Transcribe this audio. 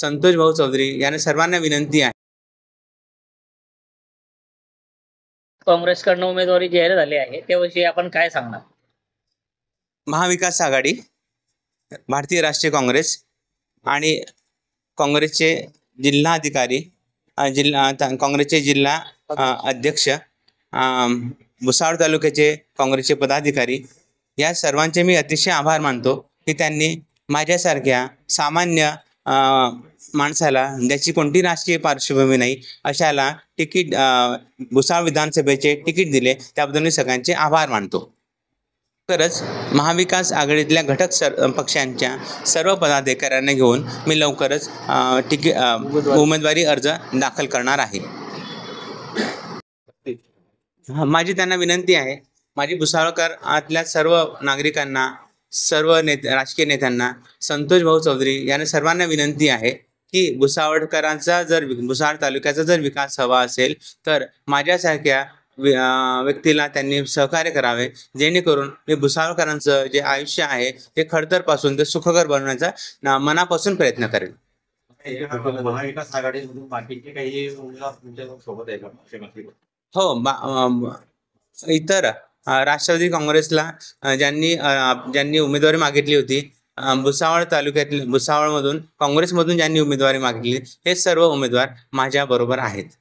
संतोष भाऊ चौधरी यांना सर्वांना विनंती आहे काँग्रेसकडनं उमेदवारी जाहीर झाली आहे त्याविषयी आपण काय सांगणार महाविकास आघाडी भारतीय राष्ट्रीय काँग्रेस आणि काँग्रेसचे जिल्हाधिकारी जिल्हा काँग्रेसचे जिल्हा अध्यक्ष भुसाळ तालुक्याचे काँग्रेसचे पदाधिकारी या सर्वांचे मी अतिशय आभार मानतो की त्यांनी माझ्यासारख्या सामान्य माणसाला ज्याची कोणती राजकीय पार्श्वभूमी नाही अशाला तिकीट भुसाळ विधानसभेचे तिकीट दिले त्याबद्दल मी सगळ्यांचे आभार मानतो खरंच महाविकास आघाडीतल्या घटक सर पक्षांच्या सर्व पदाधिकाऱ्यांना घेऊन मी लवकरच तिकी उमेदवारी अर्ज दाखल करणार आहे माझी त्यांना विनंती आहे माझी भुसावळकर आतल्या सर्व नागरिकांना सर्व नेते राजकीय नेत्यांना संतोष भाऊ चौधरी यांना सर्वांना विनंती आहे की भुसावडकरांचा जर भुसावळ तालुक्याचा जर विकास हवा असेल तर माझ्यासारख्या व्यक्तीला त्यांनी सहकार्य करावे जेणेकरून मी भुसावळकरांचं जे आयुष्य आहे ते खडतरपासून ते सुखकर बनवण्याचा मनापासून प्रयत्न करेल महाविकास हो इतर राष्ट्रवादी काँग्रेसला ज्यांनी ज्यांनी उमेदवारी मागितली होती भुसावळ तालुक्यातील भुसावळमधून काँग्रेसमधून ज्यांनी उमेदवारी मागितली हे सर्व उमेदवार माझ्याबरोबर आहेत